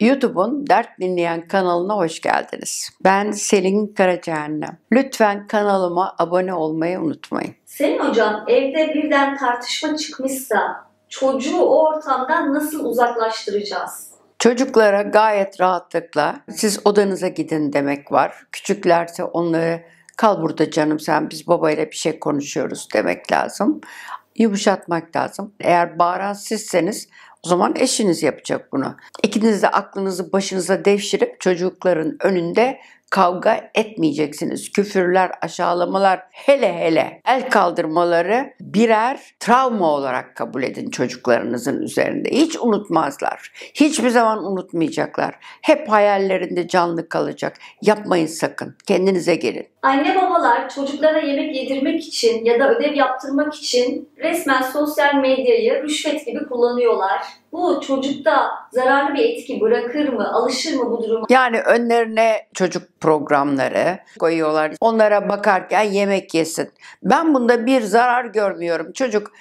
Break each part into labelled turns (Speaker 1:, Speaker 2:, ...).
Speaker 1: YouTube'un Dert Dinleyen kanalına hoş geldiniz. Ben Selin Karacehennem. Lütfen kanalıma abone olmayı unutmayın.
Speaker 2: Selin Hocam evde birden tartışma çıkmışsa çocuğu o ortamdan nasıl uzaklaştıracağız?
Speaker 1: Çocuklara gayet rahatlıkla siz odanıza gidin demek var. Küçüklerse onları kal burada canım sen biz babayla bir şey konuşuyoruz demek lazım yumuşatmak lazım. Eğer bağıran sizseniz o zaman eşiniz yapacak bunu. İkiniz de aklınızı başınıza devşirip çocukların önünde kavga etmeyeceksiniz. Küfürler, aşağılamalar, hele hele el kaldırmaları birer travma olarak kabul edin çocuklarınızın üzerinde. Hiç unutmazlar. Hiçbir zaman unutmayacaklar. Hep hayallerinde canlı kalacak. Yapmayın sakın. Kendinize gelin.
Speaker 2: Anne babalar çocuklara yemek yedirmek için ya da ödev yaptırmak için resmen sosyal medyayı rüşvet gibi kullanıyorlar. Bu çocukta zararlı bir etki bırakır mı, alışır mı bu duruma?
Speaker 1: Yani önlerine çocuk programları koyuyorlar. Onlara bakarken yemek yesin. Ben bunda bir zarar görmüyorum. Çocuk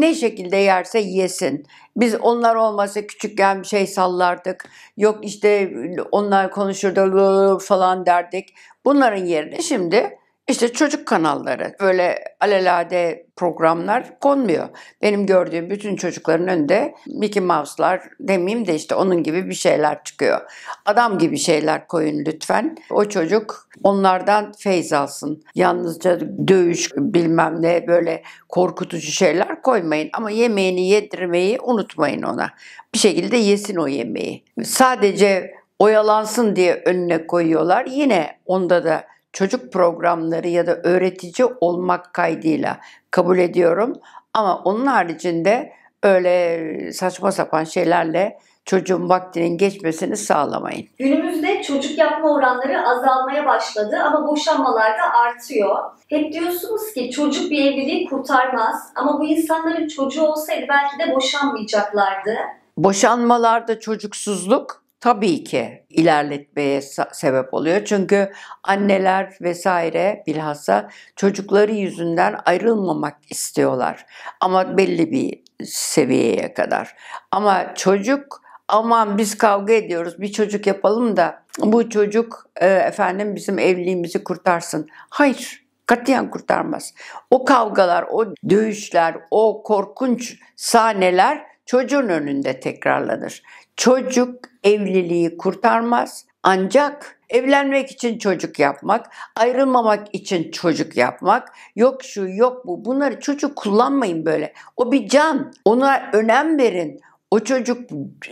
Speaker 1: ne şekilde yerse yesin. Biz onlar olmasa küçükken bir şey sallardık. Yok işte onlar konuşurdu falan derdik. Bunların yerine şimdi işte çocuk kanalları böyle alelade programlar konmuyor. Benim gördüğüm bütün çocukların önünde Mickey Mouse'lar demeyeyim de işte onun gibi bir şeyler çıkıyor. Adam gibi şeyler koyun lütfen. O çocuk onlardan feyz alsın. Yalnızca dövüş bilmem ne böyle korkutucu şeyler koymayın. Ama yemeğini yedirmeyi unutmayın ona. Bir şekilde yesin o yemeği. Sadece oyalansın diye önüne koyuyorlar. Yine onda da çocuk programları ya da öğretici olmak kaydıyla kabul ediyorum. Ama onun haricinde öyle saçma sapan şeylerle çocuğun vaktinin geçmesini sağlamayın.
Speaker 2: Günümüzde çocuk yapma oranları azalmaya başladı ama boşanmalar da artıyor. Hep diyorsunuz ki çocuk bir evliliği kurtarmaz ama bu insanların çocuğu olsaydı belki de boşanmayacaklardı.
Speaker 1: Boşanmalarda çocuksuzluk tabii ki ilerletmeye sebep oluyor. Çünkü anneler vesaire bilhassa çocukları yüzünden ayrılmamak istiyorlar. Ama belli bir seviyeye kadar. Ama çocuk aman biz kavga ediyoruz bir çocuk yapalım da bu çocuk e, efendim bizim evliliğimizi kurtarsın. Hayır katiyen kurtarmaz. O kavgalar, o dövüşler, o korkunç sahneler çocuğun önünde tekrarlanır. Çocuk evliliği kurtarmaz ancak evlenmek için çocuk yapmak, ayrılmamak için çocuk yapmak, yok şu yok bu bunları çocuk kullanmayın böyle. O bir can. Ona önem verin. O çocuk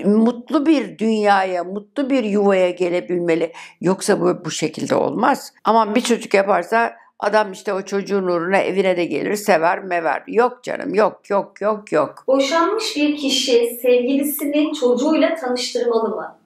Speaker 1: mutlu bir dünyaya, mutlu bir yuvaya gelebilmeli. Yoksa bu, bu şekilde olmaz. Ama bir çocuk yaparsa Adam işte o çocuğun uğruna evine de gelir, sever, mever. Yok canım, yok, yok, yok, yok.
Speaker 2: Boşanmış bir kişi sevgilisini çocuğuyla tanıştırmalı mı?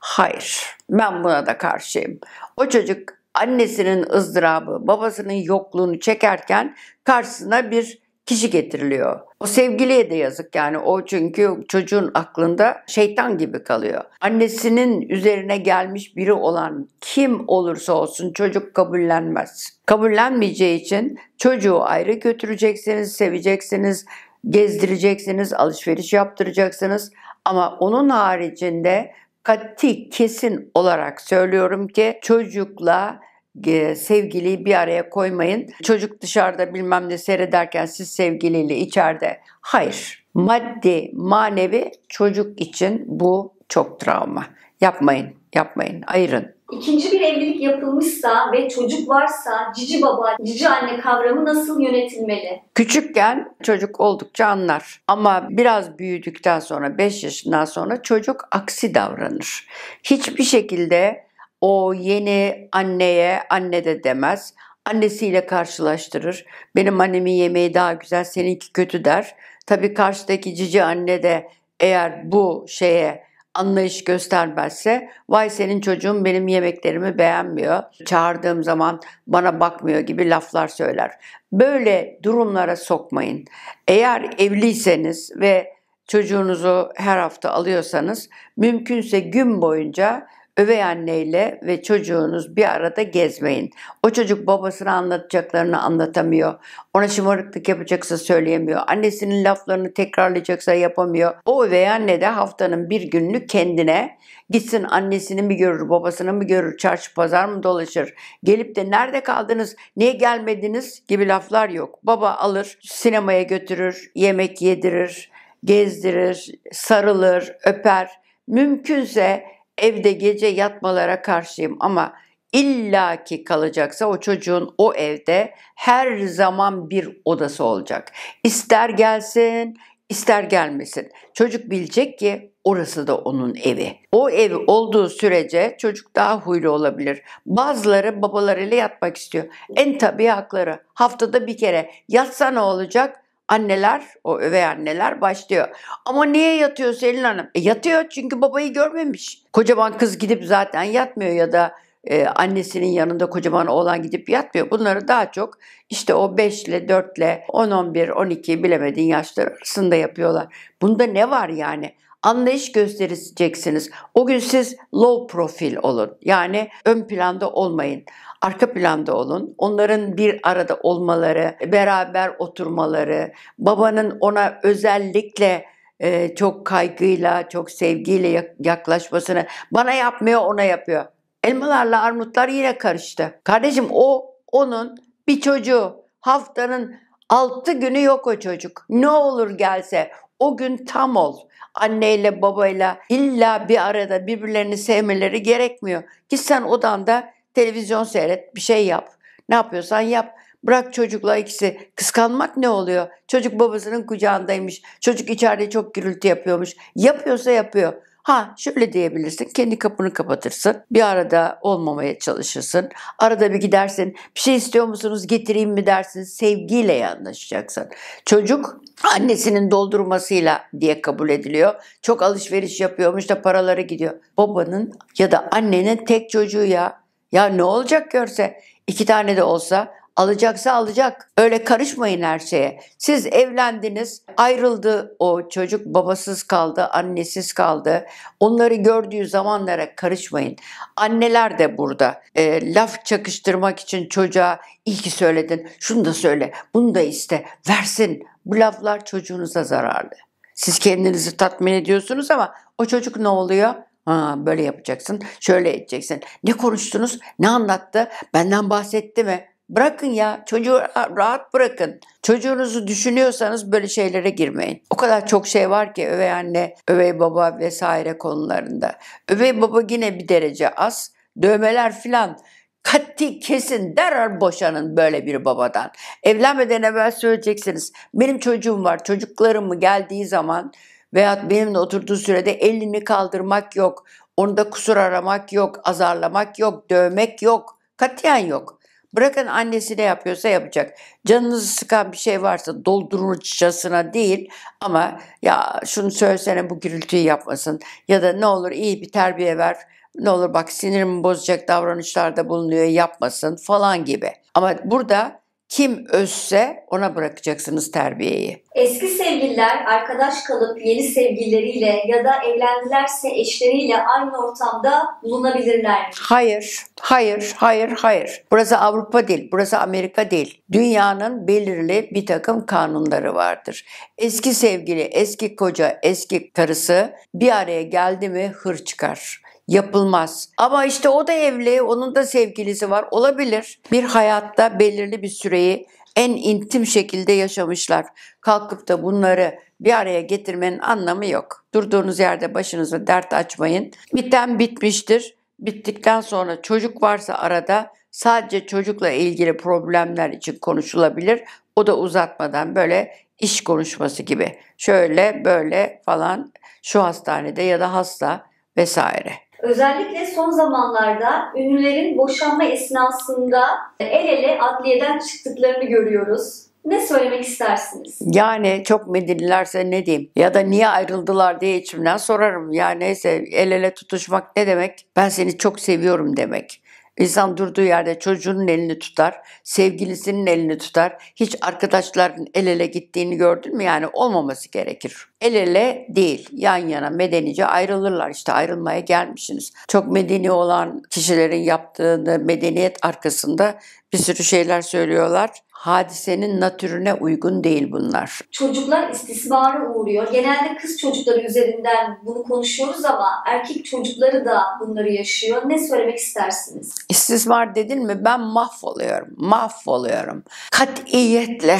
Speaker 1: Hayır. Ben buna da karşıyım. O çocuk annesinin ızdırabı, babasının yokluğunu çekerken karşısına bir kişi getiriliyor. O sevgiliye de yazık yani o çünkü çocuğun aklında şeytan gibi kalıyor. Annesinin üzerine gelmiş biri olan kim olursa olsun çocuk kabullenmez. Kabullenmeyeceği için çocuğu ayrı götüreceksiniz, seveceksiniz, gezdireceksiniz, alışveriş yaptıracaksınız ama onun haricinde kati kesin olarak söylüyorum ki çocukla ee, sevgiliyi bir araya koymayın. Çocuk dışarıda bilmem ne seyrederken siz sevgiliyle içeride. Hayır. Maddi, manevi çocuk için bu çok travma. Yapmayın, yapmayın, ayırın.
Speaker 2: İkinci bir evlilik yapılmışsa ve çocuk varsa cici baba, cici anne kavramı nasıl yönetilmeli?
Speaker 1: Küçükken çocuk oldukça anlar ama biraz büyüdükten sonra 5 yaşından sonra çocuk aksi davranır. Hiçbir şekilde o yeni anneye anne de demez. Annesiyle karşılaştırır. Benim annemin yemeği daha güzel, seninki kötü der. Tabii karşıdaki cici anne de eğer bu şeye anlayış göstermezse vay senin çocuğun benim yemeklerimi beğenmiyor. Çağırdığım zaman bana bakmıyor gibi laflar söyler. Böyle durumlara sokmayın. Eğer evliyseniz ve çocuğunuzu her hafta alıyorsanız mümkünse gün boyunca Övey anneyle ve çocuğunuz bir arada gezmeyin. O çocuk babasına anlatacaklarını anlatamıyor. Ona şımarıklık yapacaksa söyleyemiyor. Annesinin laflarını tekrarlayacaksa yapamıyor. O övey anne de haftanın bir gününü kendine gitsin annesini mi görür, babasını mı görür, çarşı pazar mı dolaşır. Gelip de nerede kaldınız, niye gelmediniz gibi laflar yok. Baba alır, sinemaya götürür, yemek yedirir, gezdirir, sarılır, öper. Mümkünse evde gece yatmalara karşıyım ama illaki kalacaksa o çocuğun o evde her zaman bir odası olacak. İster gelsin, ister gelmesin. Çocuk bilecek ki orası da onun evi. O ev olduğu sürece çocuk daha huylu olabilir. Bazıları babalarıyla yatmak istiyor. En tabii hakları. Haftada bir kere yatsa ne olacak? anneler, o övey anneler başlıyor. Ama niye yatıyor Selin Hanım? E yatıyor çünkü babayı görmemiş. Kocaman kız gidip zaten yatmıyor ya da e, annesinin yanında kocaman oğlan gidip yatmıyor. Bunları daha çok işte o 5 ile 4 ile 10, 11, 12 bilemedin yaşlar arasında yapıyorlar. Bunda ne var yani? anlayış göstereceksiniz. O gün siz low profil olun. Yani ön planda olmayın. Arka planda olun. Onların bir arada olmaları, beraber oturmaları, babanın ona özellikle e, çok kaygıyla, çok sevgiyle yaklaşmasını bana yapmıyor, ona yapıyor. Elmalarla armutlar yine karıştı. Kardeşim o onun bir çocuğu. Haftanın 6 günü yok o çocuk. Ne olur gelse o gün tam ol anneyle babayla illa bir arada birbirlerini sevmeleri gerekmiyor. Git sen odanda televizyon seyret, bir şey yap. Ne yapıyorsan yap. Bırak çocukla ikisi. Kıskanmak ne oluyor? Çocuk babasının kucağındaymış. Çocuk içeride çok gürültü yapıyormuş. Yapıyorsa yapıyor. Ha şöyle diyebilirsin. Kendi kapını kapatırsın. Bir arada olmamaya çalışırsın. Arada bir gidersin. Bir şey istiyor musunuz? Getireyim mi dersin. Sevgiyle yanlaşacaksın. Çocuk annesinin doldurmasıyla diye kabul ediliyor. Çok alışveriş yapıyormuş da paraları gidiyor. Babanın ya da annenin tek çocuğu ya. Ya ne olacak görse iki tane de olsa Alacaksa alacak. Öyle karışmayın her şeye. Siz evlendiniz, ayrıldı o çocuk babasız kaldı, annesiz kaldı. Onları gördüğü zamanlara karışmayın. Anneler de burada. E, laf çakıştırmak için çocuğa iyi ki söyledin, şunu da söyle, bunu da iste, versin. Bu laflar çocuğunuza zararlı. Siz kendinizi tatmin ediyorsunuz ama o çocuk ne oluyor? Ha, böyle yapacaksın, şöyle edeceksin. Ne konuştunuz, ne anlattı, benden bahsetti mi? Bırakın ya çocuğu rahat bırakın. Çocuğunuzu düşünüyorsanız böyle şeylere girmeyin. O kadar çok şey var ki övey anne, övey baba vesaire konularında. Övey baba yine bir derece az. Dövmeler filan katti kesin derhal boşanın böyle bir babadan. Evlenmeden evvel söyleyeceksiniz. Benim çocuğum var. Çocuklarım mı geldiği zaman veyahut benimle oturduğu sürede elini kaldırmak yok. onu da kusur aramak yok, azarlamak yok, dövmek yok. Katiyen yok. Bırakın annesi ne yapıyorsa yapacak. Canınızı sıkan bir şey varsa doldururcasına değil ama ya şunu söylesene bu gürültüyü yapmasın ya da ne olur iyi bir terbiye ver ne olur bak sinirimi bozacak davranışlarda bulunuyor yapmasın falan gibi. Ama burada kim özse ona bırakacaksınız terbiyeyi.
Speaker 2: Eski sevgililer arkadaş kalıp yeni sevgilileriyle ya da evlendilerse eşleriyle aynı ortamda bulunabilirler
Speaker 1: Hayır, hayır, hayır, hayır. Burası Avrupa değil, burası Amerika değil. Dünyanın belirli bir takım kanunları vardır. Eski sevgili, eski koca, eski karısı bir araya geldi mi hır çıkar yapılmaz. Ama işte o da evli, onun da sevgilisi var. Olabilir. Bir hayatta belirli bir süreyi en intim şekilde yaşamışlar. Kalkıp da bunları bir araya getirmenin anlamı yok. Durduğunuz yerde başınıza dert açmayın. Biten bitmiştir. Bittikten sonra çocuk varsa arada sadece çocukla ilgili problemler için konuşulabilir. O da uzatmadan böyle iş konuşması gibi. Şöyle böyle falan şu hastanede ya da hasta vesaire.
Speaker 2: Özellikle son zamanlarda ünlülerin boşanma esnasında el ele adliyeden çıktıklarını görüyoruz. Ne söylemek istersiniz?
Speaker 1: Yani çok medillilerse ne diyeyim? Ya da niye ayrıldılar diye içimden sorarım. Yani neyse el ele tutuşmak ne demek? Ben seni çok seviyorum demek. İnsan durduğu yerde çocuğunun elini tutar, sevgilisinin elini tutar. Hiç arkadaşların el ele gittiğini gördün mü? Yani olmaması gerekir. El ele değil, yan yana medenice ayrılırlar. İşte ayrılmaya gelmişsiniz. Çok medeni olan kişilerin yaptığını medeniyet arkasında bir sürü şeyler söylüyorlar hadisenin natürüne uygun değil bunlar.
Speaker 2: Çocuklar istismara uğruyor. Genelde kız çocukları üzerinden bunu konuşuyoruz ama erkek çocukları da bunları yaşıyor. Ne söylemek istersiniz?
Speaker 1: İstismar dedin mi ben mahvoluyorum. Mahvoluyorum. Katiyetle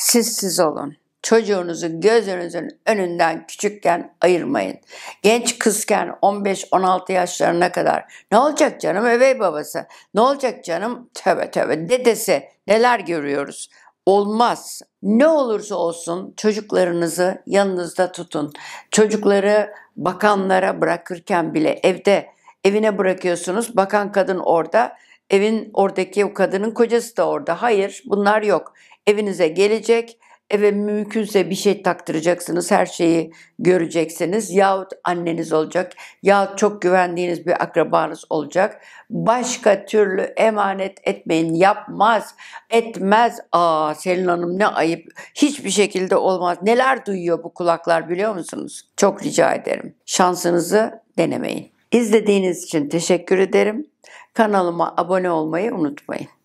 Speaker 1: siz siz olun. Çocuğunuzu gözünüzün önünden küçükken ayırmayın. Genç kızken 15-16 yaşlarına kadar ne olacak canım övey babası? Ne olacak canım? Tövbe tövbe dedesi neler görüyoruz? Olmaz. Ne olursa olsun çocuklarınızı yanınızda tutun. Çocukları bakanlara bırakırken bile evde evine bırakıyorsunuz. Bakan kadın orada, evin oradaki o kadının kocası da orada. Hayır, bunlar yok. Evinize gelecek, eve mümkünse bir şey taktıracaksınız, her şeyi göreceksiniz. Yahut anneniz olacak, yahut çok güvendiğiniz bir akrabanız olacak. Başka türlü emanet etmeyin, yapmaz, etmez. Aa Selin Hanım ne ayıp, hiçbir şekilde olmaz. Neler duyuyor bu kulaklar biliyor musunuz? Çok rica ederim. Şansınızı denemeyin. İzlediğiniz için teşekkür ederim. Kanalıma abone olmayı unutmayın.